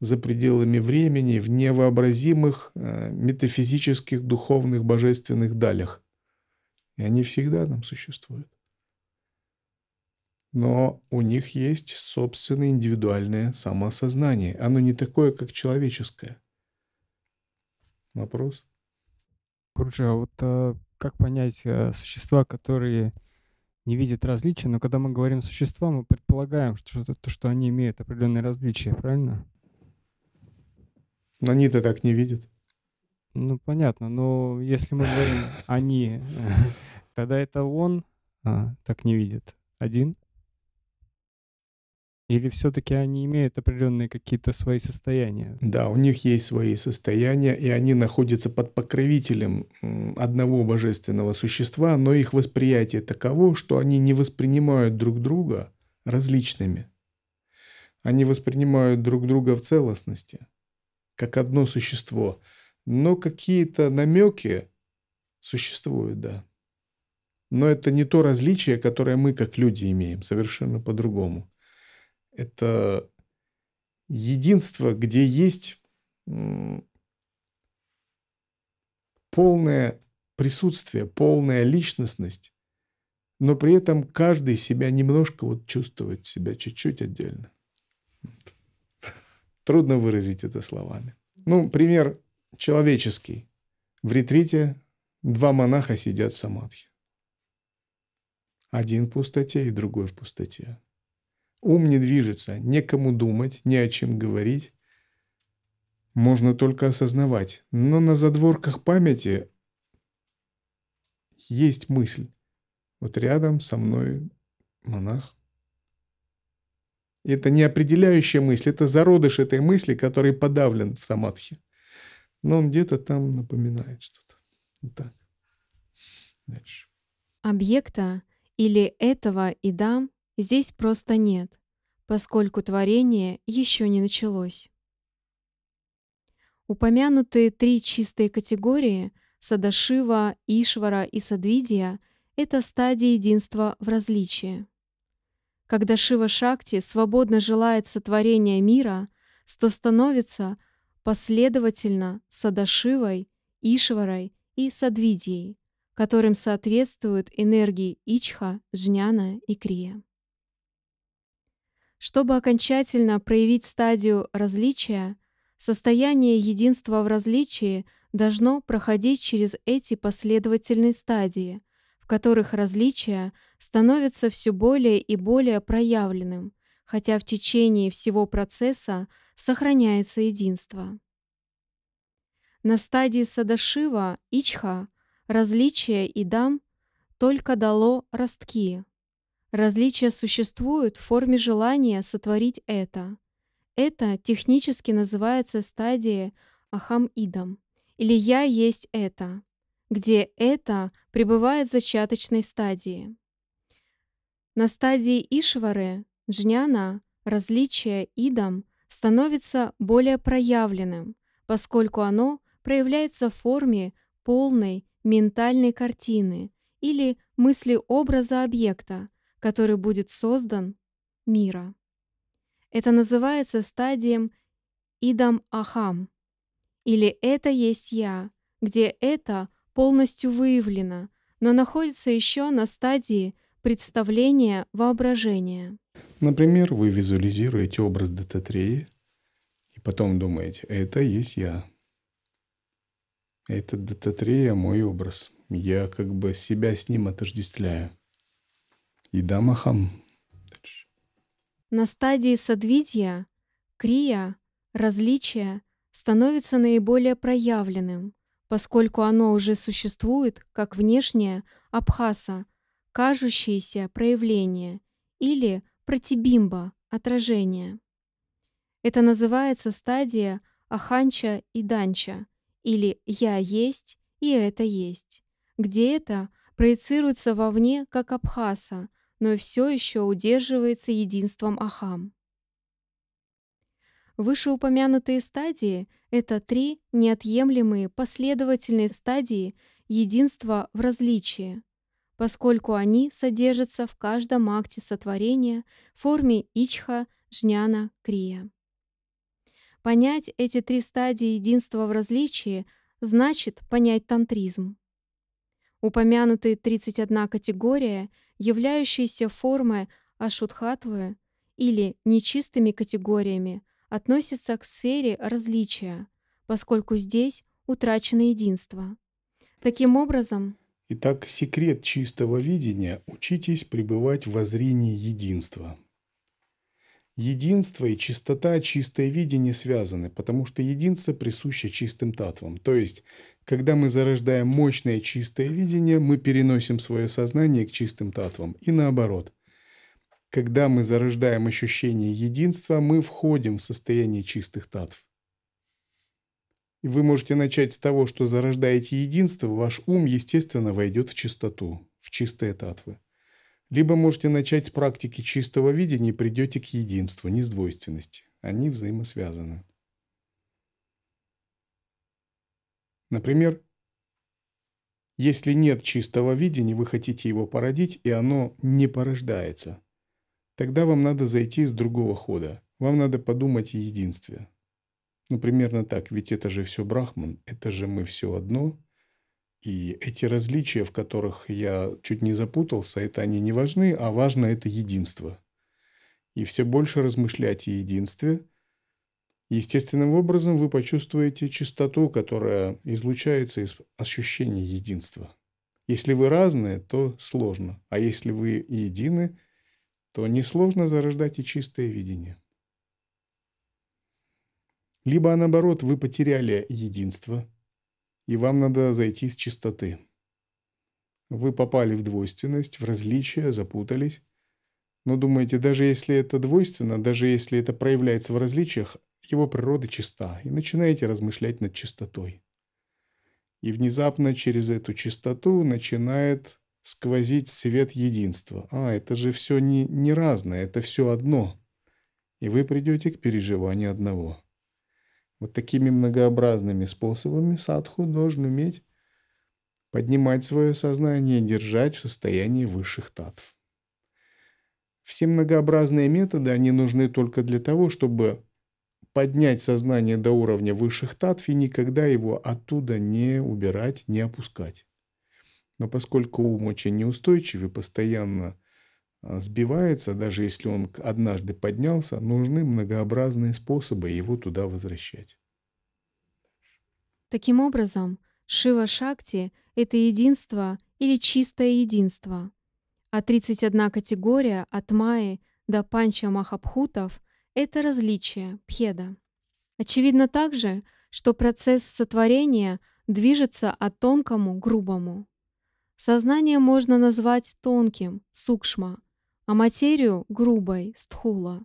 за пределами времени, в невообразимых э, метафизических, духовных, божественных далях. И они всегда там существуют. Но у них есть собственное индивидуальное самосознание. Оно не такое, как человеческое. Вопрос? Круче, а вот а, как понять а, существа, которые не видит различия, но когда мы говорим существа, мы предполагаем, что, то, что они имеют определенные различия, правильно? Но они-то так не видят. Ну, понятно, но если мы говорим «они», тогда это он а, так не видит. Один — или все-таки они имеют определенные какие-то свои состояния? Да, у них есть свои состояния, и они находятся под покровителем одного божественного существа, но их восприятие таково, что они не воспринимают друг друга различными. Они воспринимают друг друга в целостности, как одно существо. Но какие-то намеки существуют, да. Но это не то различие, которое мы как люди имеем, совершенно по-другому. Это единство, где есть полное присутствие, полная личностность, но при этом каждый себя немножко вот чувствует себя чуть-чуть отдельно. Трудно выразить это словами. Ну, пример человеческий. В ретрите два монаха сидят в самадхи. Один в пустоте и другой в пустоте. Ум не движется, некому думать, не о чем говорить. Можно только осознавать, но на задворках памяти есть мысль. Вот рядом со мной монах. Это не определяющая мысль, это зародыш этой мысли, который подавлен в самадхи. Но он где-то там напоминает что-то. Вот так. Дальше. Объекта или этого и дам здесь просто нет, поскольку творение еще не началось. Упомянутые три чистые категории – Садашива, Ишвара и Садвидия – это стадии единства в различии. Когда Шива Шакти свободно желает сотворения мира, то становится последовательно Садашивой, Ишварой и Садвидией, которым соответствуют энергии Ичха, Жняна и Крия. Чтобы окончательно проявить стадию различия, состояние единства в различии должно проходить через эти последовательные стадии, в которых различие становится все более и более проявленным, хотя в течение всего процесса сохраняется единство. На стадии Садашива, Ичха, различие и дам только дало ростки, Различия существуют в форме желания сотворить это. Это технически называется стадией ахам-идом или «я есть это», где «это» пребывает в зачаточной стадии. На стадии Ишвары, джняна, различие идом становится более проявленным, поскольку оно проявляется в форме полной ментальной картины или мысли образа объекта, который будет создан, мира. Это называется стадием «идам ахам» или «это есть я», где «это» полностью выявлено, но находится еще на стадии представления воображения. Например, вы визуализируете образ Дататреи и потом думаете «это есть я». Это Дататрея а мой образ. Я как бы себя с ним отождествляю и дамахам. На стадии садвидья крия, различие, становится наиболее проявленным, поскольку оно уже существует как внешнее абхаса, кажущееся проявление или протибимба, отражение. Это называется стадия аханча и данча или «я есть» и «это есть», где это проецируется вовне как абхаса, но все еще удерживается единством Ахам. Вышеупомянутые стадии — это три неотъемлемые последовательные стадии единства в различии, поскольку они содержатся в каждом акте сотворения в форме ичха, жняна, крия. Понять эти три стадии единства в различии значит понять тантризм. Упомянутые 31 категория — являющиеся формой ашутхатвы или нечистыми категориями, относятся к сфере различия, поскольку здесь утрачено единство. Таким образом... Итак, секрет чистого видения – учитесь пребывать в зрении единства. Единство и чистота, чистое видение связаны, потому что единство присуще чистым татвам. То есть, когда мы зарождаем мощное чистое видение, мы переносим свое сознание к чистым татвам. И наоборот. Когда мы зарождаем ощущение единства, мы входим в состояние чистых татв. И вы можете начать с того, что зарождаете единство, ваш ум, естественно, войдет в чистоту, в чистые татвы. Либо можете начать с практики чистого видения и придете к единству, не с двойственности. Они взаимосвязаны. Например, если нет чистого видения, вы хотите его породить, и оно не порождается. Тогда вам надо зайти с другого хода. Вам надо подумать о единстве. Ну, примерно так, ведь это же все Брахман, это же мы все одно – и эти различия, в которых я чуть не запутался, это они не важны, а важно это единство. И все больше размышлять о единстве. Естественным образом вы почувствуете чистоту, которая излучается из ощущения единства. Если вы разные, то сложно, а если вы едины, то несложно зарождать и чистое видение. Либо наоборот, вы потеряли единство – и вам надо зайти с чистоты. Вы попали в двойственность, в различия, запутались. Но думаете, даже если это двойственно, даже если это проявляется в различиях, его природа чиста, и начинаете размышлять над чистотой. И внезапно через эту чистоту начинает сквозить свет единства. А, это же все не, не разное, это все одно. И вы придете к переживанию одного. Вот такими многообразными способами садху должен уметь поднимать свое сознание держать в состоянии высших татв. Все многообразные методы, они нужны только для того, чтобы поднять сознание до уровня высших татв и никогда его оттуда не убирать, не опускать. Но поскольку ум очень неустойчив и постоянно а, сбивается, даже если он однажды поднялся, нужны многообразные способы его туда возвращать. Таким образом, Шива Шакти — это единство или чистое единство. А 31 категория от Майи до Панча Махабхутов — это различие, пхеда. Очевидно также, что процесс сотворения движется от тонкому к грубому. Сознание можно назвать тонким, сукшма — а материю — грубой, стхула.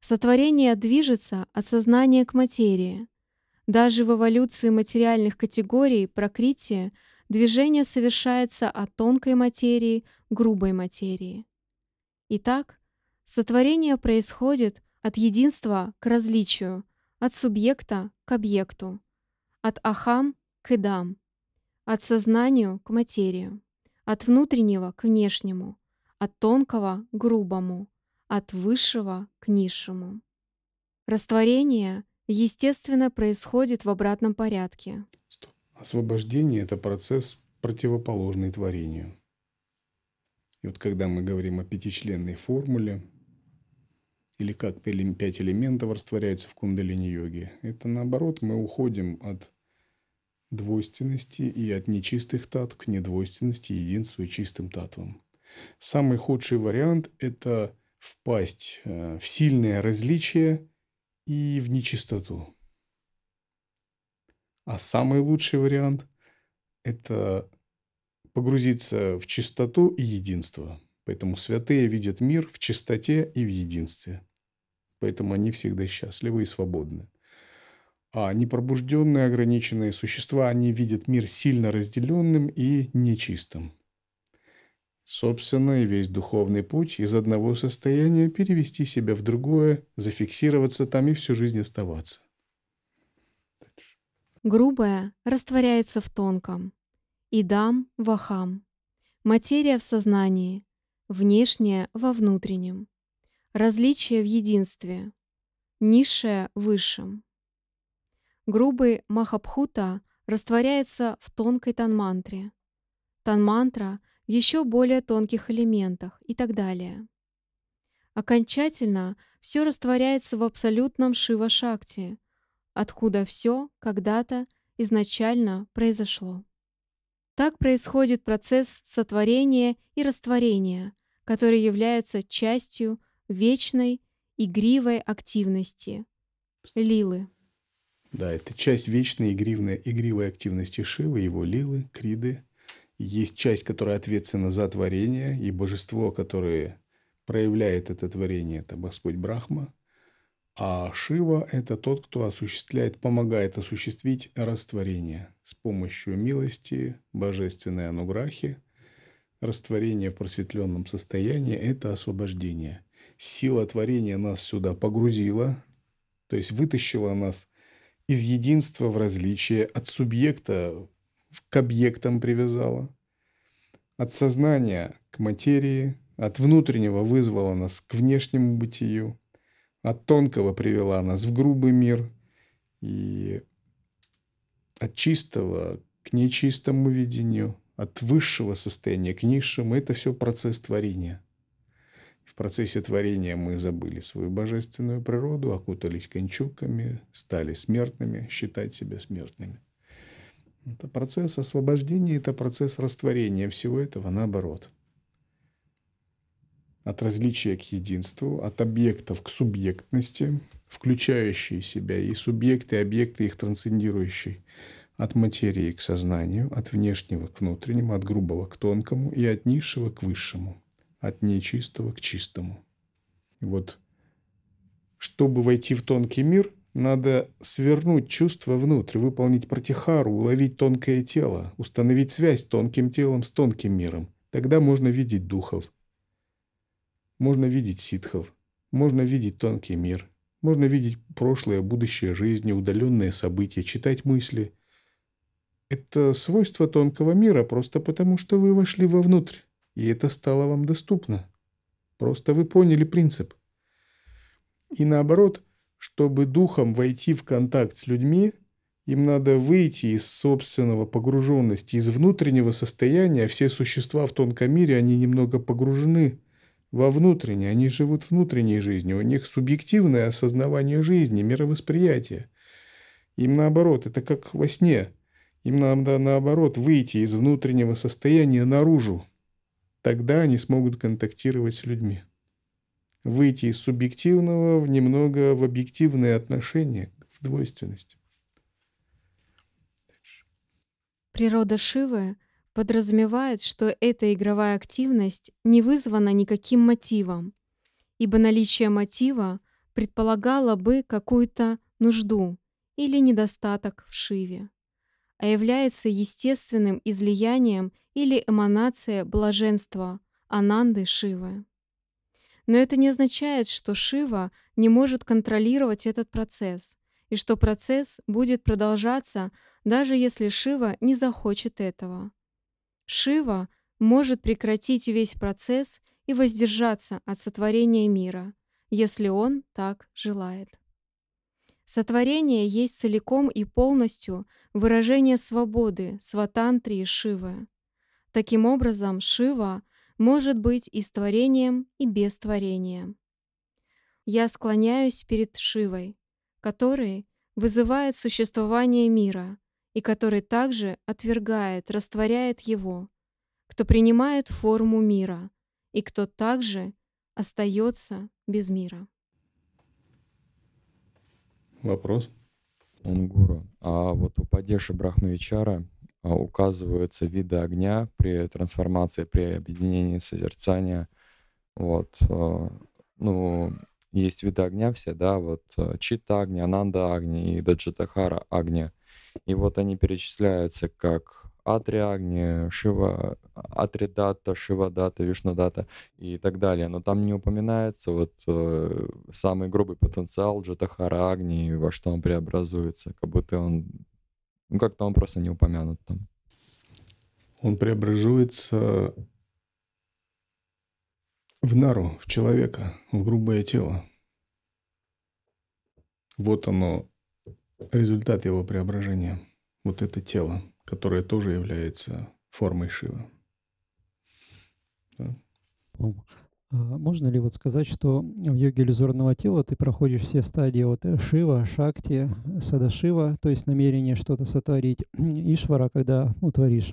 Сотворение движется от сознания к материи. Даже в эволюции материальных категорий прокрытия движение совершается от тонкой материи к грубой материи. Итак, сотворение происходит от единства к различию, от субъекта к объекту, от ахам к идам, от сознанию к материи, от внутреннего к внешнему, от тонкого к грубому, от высшего к низшему. Растворение, естественно, происходит в обратном порядке. Освобождение — это процесс, противоположный творению. И вот когда мы говорим о пятичленной формуле, или как пять элементов растворяются в кундалини-йоге, это наоборот, мы уходим от двойственности и от нечистых тат к недвойственности, единству и чистым татвам. Самый худший вариант – это впасть э, в сильное различие и в нечистоту. А самый лучший вариант – это погрузиться в чистоту и единство. Поэтому святые видят мир в чистоте и в единстве. Поэтому они всегда счастливы и свободны. А непробужденные ограниченные существа, они видят мир сильно разделенным и нечистым. Собственно, и весь духовный путь из одного состояния перевести себя в другое, зафиксироваться там и всю жизнь оставаться. Грубое растворяется в тонком. И дам – вахам. Материя в сознании, внешнее – во внутреннем. Различие в единстве. Низшее – высшем. Грубый махабхута растворяется в тонкой танмантре. Танмантра – еще более тонких элементах и так далее. Окончательно все растворяется в абсолютном шива шакте откуда все когда-то изначально произошло. Так происходит процесс сотворения и растворения, которые являются частью вечной игривой активности – лилы. Да, это часть вечной игривной, игривой активности Шивы, его лилы, криды, есть часть, которая ответственна за творение, и божество, которое проявляет это творение, это Господь Брахма. А Шива – это тот, кто осуществляет, помогает осуществить растворение с помощью милости, божественной ануграхи. Растворение в просветленном состоянии – это освобождение. Сила творения нас сюда погрузила, то есть вытащила нас из единства в различие от субъекта к объектам привязала. От сознания к материи, от внутреннего вызвала нас к внешнему бытию, от тонкого привела нас в грубый мир и от чистого к нечистому видению, от высшего состояния к низшему. Это все процесс творения. В процессе творения мы забыли свою божественную природу, окутались кончуками, стали смертными, считать себя смертными. Это процесс освобождения, это процесс растворения всего этого наоборот. От различия к единству, от объектов к субъектности, включающие себя и субъекты, и объекты их трансцендирующие, от материи к сознанию, от внешнего к внутреннему, от грубого к тонкому и от низшего к высшему, от нечистого к чистому. И вот чтобы войти в тонкий мир, надо свернуть чувство внутрь, выполнить протихару, уловить тонкое тело, установить связь тонким телом с тонким миром. Тогда можно видеть духов. Можно видеть ситхов. Можно видеть тонкий мир. Можно видеть прошлое, будущее, жизни, удаленные события, читать мысли. Это свойство тонкого мира просто потому, что вы вошли вовнутрь, и это стало вам доступно. Просто вы поняли принцип. И наоборот – чтобы духом войти в контакт с людьми, им надо выйти из собственного погруженности, из внутреннего состояния. Все существа в тонком мире, они немного погружены во внутреннее, они живут внутренней жизнью, у них субъективное осознавание жизни, мировосприятие. Им наоборот, это как во сне. Им надо наоборот выйти из внутреннего состояния наружу. Тогда они смогут контактировать с людьми выйти из субъективного в немного в объективные отношения, в двойственность. Природа Шивы подразумевает, что эта игровая активность не вызвана никаким мотивом, ибо наличие мотива предполагало бы какую-то нужду или недостаток в Шиве, а является естественным излиянием или эманацией блаженства Ананды Шивы. Но это не означает, что Шива не может контролировать этот процесс, и что процесс будет продолжаться, даже если Шива не захочет этого. Шива может прекратить весь процесс и воздержаться от сотворения мира, если он так желает. Сотворение есть целиком и полностью выражение свободы, сватантрии Шивы. Таким образом, Шива — может быть и с творением, и без творения. Я склоняюсь перед Шивой, который вызывает существование мира и который также отвергает, растворяет его, кто принимает форму мира и кто также остается без мира. Вопрос? Он гуру. А вот у Падеши Брахмавичара а, указываются виды огня при трансформации, при объединении созерцания. Вот. А, ну, есть виды огня все, да, вот а, Чита огня, Ананда огни и Даджитахара огня. И вот они перечисляются как Атри Агни, Шива, Атри Дата, Шива Дата, Вишна Дата и так далее. Но там не упоминается вот э, самый грубый потенциал Джатахара Агни, во что он преобразуется, как будто он ну, как-то он просто не упомянут там. Он преобразуется в нару, в человека, в грубое тело. Вот оно, результат его преображения. Вот это тело, которое тоже является формой Шивы. Да? Ну, а, можно ли вот сказать, что в йоге иллюзорного тела ты проходишь все стадии от э, Шива, Шакти, Садашива, то есть намерение что-то сотворить, Ишвара, когда ну, творишь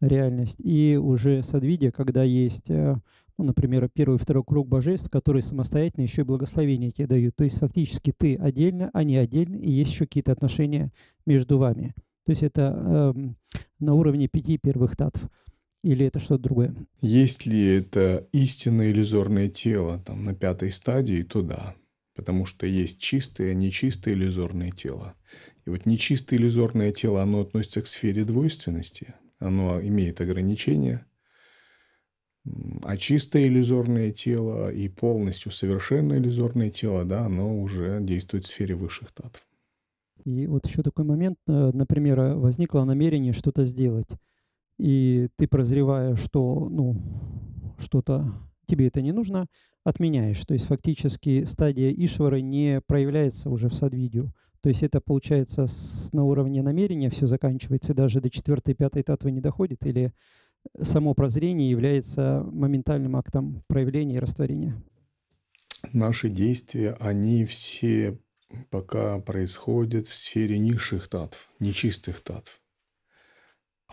реальность, и уже Садвидия, когда есть, э, ну, например, первый и второй круг божеств, которые самостоятельно еще и благословения тебе дают. То есть фактически ты отдельно, они отдельно, и есть еще какие-то отношения между вами. То есть это э, на уровне пяти первых татв. Или это что-то другое? Есть ли это истинное иллюзорное тело там на пятой стадии, то да. Потому что есть чистое, нечистое иллюзорное тело. И вот нечистое иллюзорное тело, оно относится к сфере двойственности. Оно имеет ограничения. А чистое иллюзорное тело и полностью совершенное иллюзорное тело, да, оно уже действует в сфере высших татв. И вот еще такой момент, э, например, э, возникло намерение что-то сделать и ты прозревая, что ну, что-то тебе это не нужно, отменяешь. То есть фактически стадия Ишвары не проявляется уже в садвидию. То есть это получается с, на уровне намерения все заканчивается, даже до четвертой пятой татвы не доходит, или э, само прозрение является моментальным актом проявления и растворения? Наши действия, они все пока происходят в сфере низших татв, нечистых татв.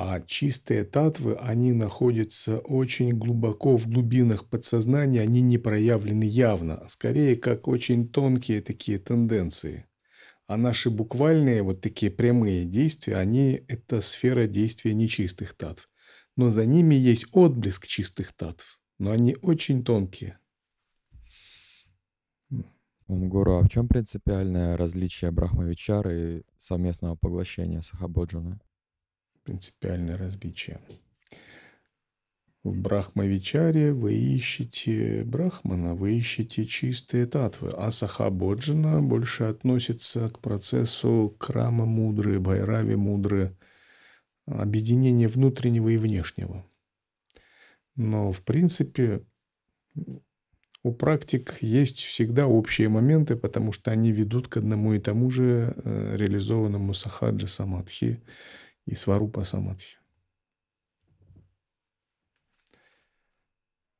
А чистые татвы, они находятся очень глубоко в глубинах подсознания, они не проявлены явно, а скорее как очень тонкие такие тенденции. А наши буквальные, вот такие прямые действия, они – это сфера действия нечистых татв. Но за ними есть отблеск чистых татв, но они очень тонкие. Умгуру, а в чем принципиальное различие Брахмавичары и совместного поглощения Сахабоджана? принципиальное различие. В Брахмавичаре вы ищете Брахмана, вы ищете чистые татвы, а сахабоджина больше относится к процессу Крама Мудры, Байрави Мудры, объединения внутреннего и внешнего. Но, в принципе, у практик есть всегда общие моменты, потому что они ведут к одному и тому же э, реализованному сахаджа самадхи і сварупа самадхи.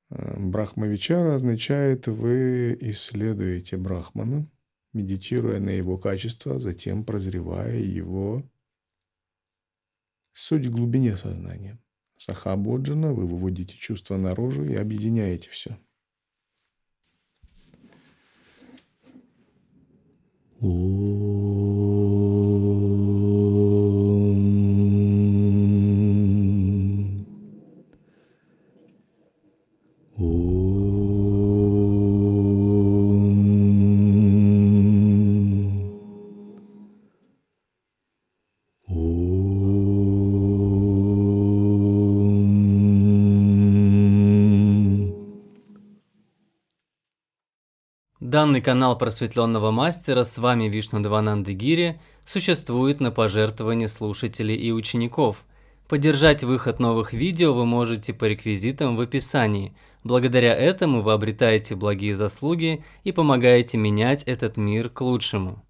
Э, Брахмавичара означает «вы исследуете Брахмана, медитируя на его качество, затем прозревая его суть в глубине сознания». Сахабоджана вы выводите чувства наружу и объединяете все. О. Телеграмный канал просветленного мастера «С вами Вишну Девананды Гири» существует на пожертвование слушателей и учеников. Поддержать выход новых видео вы можете по реквизитам в описании. Благодаря этому вы обретаете благие заслуги и помогаете менять этот мир к лучшему.